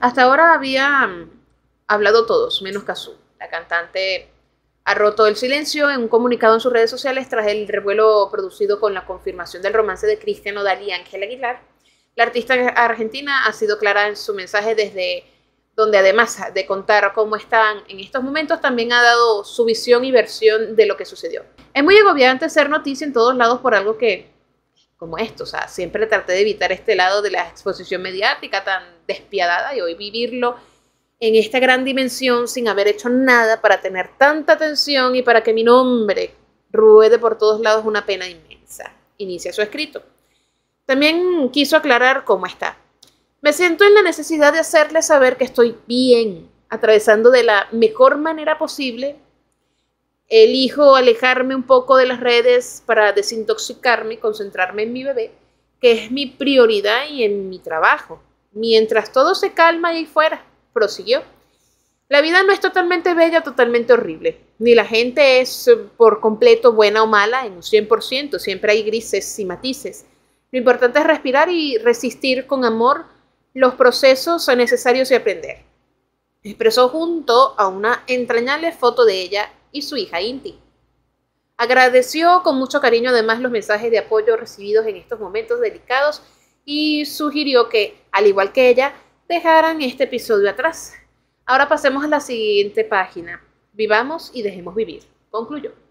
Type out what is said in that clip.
Hasta ahora había mm, hablado todos, menos Kazú. La cantante ha roto el silencio en un comunicado en sus redes sociales tras el revuelo producido con la confirmación del romance de Cristiano dalí y Ángel Aguilar. La artista argentina ha sido clara en su mensaje desde donde además de contar cómo están en estos momentos, también ha dado su visión y versión de lo que sucedió. Es muy agobiante ser noticia en todos lados por algo que como esto. O sea, siempre traté de evitar este lado de la exposición mediática tan despiadada y hoy vivirlo en esta gran dimensión sin haber hecho nada para tener tanta atención y para que mi nombre ruede por todos lados una pena inmensa. Inicia su escrito. También quiso aclarar cómo está. Me siento en la necesidad de hacerle saber que estoy bien, atravesando de la mejor manera posible elijo alejarme un poco de las redes para desintoxicarme, y concentrarme en mi bebé, que es mi prioridad y en mi trabajo. Mientras todo se calma ahí fuera, prosiguió. La vida no es totalmente bella, totalmente horrible, ni la gente es eh, por completo buena o mala en un 100%, siempre hay grises y matices. Lo importante es respirar y resistir con amor los procesos necesarios y aprender. Expresó junto a una entrañable foto de ella y su hija Inti. Agradeció con mucho cariño además los mensajes de apoyo recibidos en estos momentos delicados y sugirió que, al igual que ella, dejaran este episodio atrás. Ahora pasemos a la siguiente página. Vivamos y dejemos vivir. Concluyó.